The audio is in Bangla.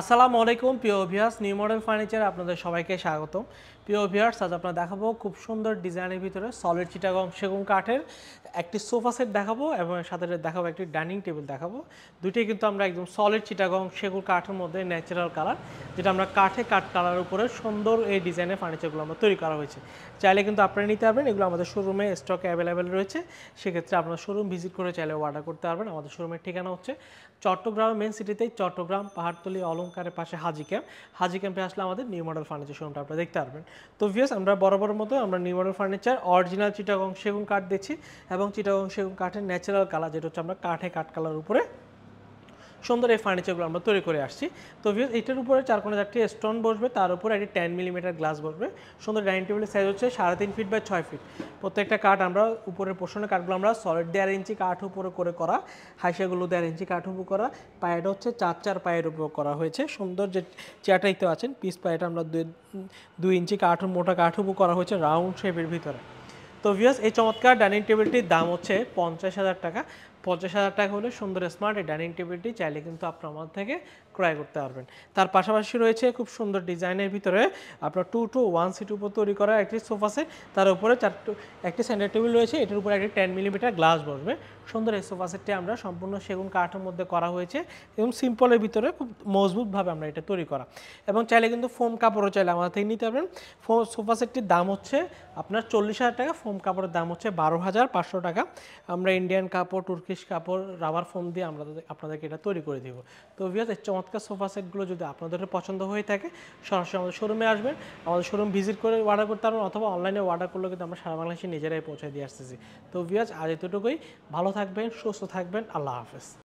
আসসালামু আলাইকুম প্রিয় অভিয়াস নিউ মডেল ফার্নিচার আপনাদের সবাইকে স্বাগত প্রিয় অভিয়ার্স আজ আপনারা দেখাবো খুব সুন্দর ডিজাইনের ভিতরে সলিড চিটাগং সেগুন কাঠের একটি সোফা সেট দেখাবো এবং সাথে দেখাবো একটি ডাইনিং টেবিল দেখাবো দুইটাই কিন্তু আমরা একদম সলিড চিটাগং সেগুন কাঠের মধ্যে ন্যাচারাল কালার যেটা আমরা কাঠে কাঠ কালার উপরে সুন্দর এই ডিজাইনের ফার্নিচারগুলো আমরা তৈরি করা হয়েছে চাইলে কিন্তু আপনারা নিতে পারবেন এগুলো আমাদের শোরুমে স্টকে অ্যাভেলেবেল রয়েছে সেক্ষেত্রে আপনারা শোরুম ভিজিট করে চাইলে অর্ডার করতে পারবেন আমাদের শোরুমের ঠিকানা হচ্ছে চট্টগ্রাম মেন সিটিতে চট্টগ্রাম পাহাড়তলি অলম অলঙ্কারের পাশে হাজি ক্যাম্প হাজি ক্যাম্পে আসলে আমাদের নিউ মডেল ফার্নিচার শোরুমটা আপনারা দেখতে পারবেন তো ভিউস আমরা বরাবর মতো আমরা new model furniture original Chittagong সেগুন কাঠ দিচ্ছি এবং চিটাগং সেগুন কাঠের ন্যাচারাল কালার যেটা হচ্ছে আমরা কাঠে কাঠ কালার উপরে সুন্দর এই ফার্নিচারগুলো আমরা তৈরি করে আসছি তো ভিউজ এটার উপরে চার কোনো চারটি স্টোন বসবে তার উপরে একটি টেন মিলিমিটার গ্লাস বসবে সুন্দর ডাইনিং টেবিলের সাইজ হচ্ছে সাড়ে তিন ফিট বা ছয় ফিট প্রত্যেকটা কাঠ আমরা উপরের পোষণের কাঠগুলো আমরা সলিড দেড় ইঞ্চি কাঠ উপরে করে করা হাসিয়াগুলো দেড় ইঞ্চি কাঠ উপর করা পায়েটা হচ্ছে চার চার পায়ের উপর করা হয়েছে সুন্দর যে চেয়ারটা দেখতে পাচ্ছেন পিস পায়েটা আমরা দুই ইঞ্চি কাঠ মোটা কাঠ উপর করা হয়েছে রাউন্ড শেপের ভিতরে তো ভিউয়ার্স এই চমৎকার ডাইনিং টেবিলটির দাম হচ্ছে পঞ্চাশ হাজার টাকা পঞ্চাশ হাজার টাকা হলে সুন্দর স্মার্ট এই ডাইনিং টেবিলটি চাইলে কিন্তু আপনার আমার থেকে ক্রয় করতে পারবেন তার পাশাপাশি রয়েছে খুব সুন্দর ডিজাইনের ভিতরে আপনার টু টু ওয়ান সিট উপর তৈরি করা একটি সোফা সেট তার উপরে চারটু একটি সেন্টার টেবিল রয়েছে এটার উপরে একটি টেন মিলিমিটার গ্লাস বসবে সুন্দর এই সোফা সেটটি আমরা সম্পূর্ণ সেগুন কাঠের মধ্যে করা হয়েছে এবং সিম্পলের ভিতরে খুব মজবুতভাবে আমরা এটা তৈরি করা এবং চাইলে কিন্তু ফোম কাপড়ও চাইলে আমাদের থেকে নিতে পারবেন ফোম সোফা সেটটির দাম হচ্ছে আপনার চল্লিশ হাজার টাকা ফোম কাপড়ের দাম হচ্ছে বারো হাজার পাঁচশো টাকা আমরা ইন্ডিয়ান কাপড় টুর্কি টিস কাপড় রাবার ফোম দিয়ে আমরা আপনাদেরকে এটা তৈরি করে দিব তো ভিয়াজ এই চমৎকার সোফা সেটগুলো যদি আপনাদের পছন্দ হয়ে থাকে সরাসরি আমাদের শোরুমে আসবেন আমাদের শোরুম ভিজিট করে অর্ডার করতে পারবেন অথবা অনলাইনে অর্ডার করলে কিন্তু আমরা সারা বাংলাদেশে নিজেরাই পৌঁছে দিয়ে আসতেছি তো ভিয়াজ আজ এতটুকুই ভালো থাকবেন সুস্থ থাকবেন আল্লাহ হাফেজ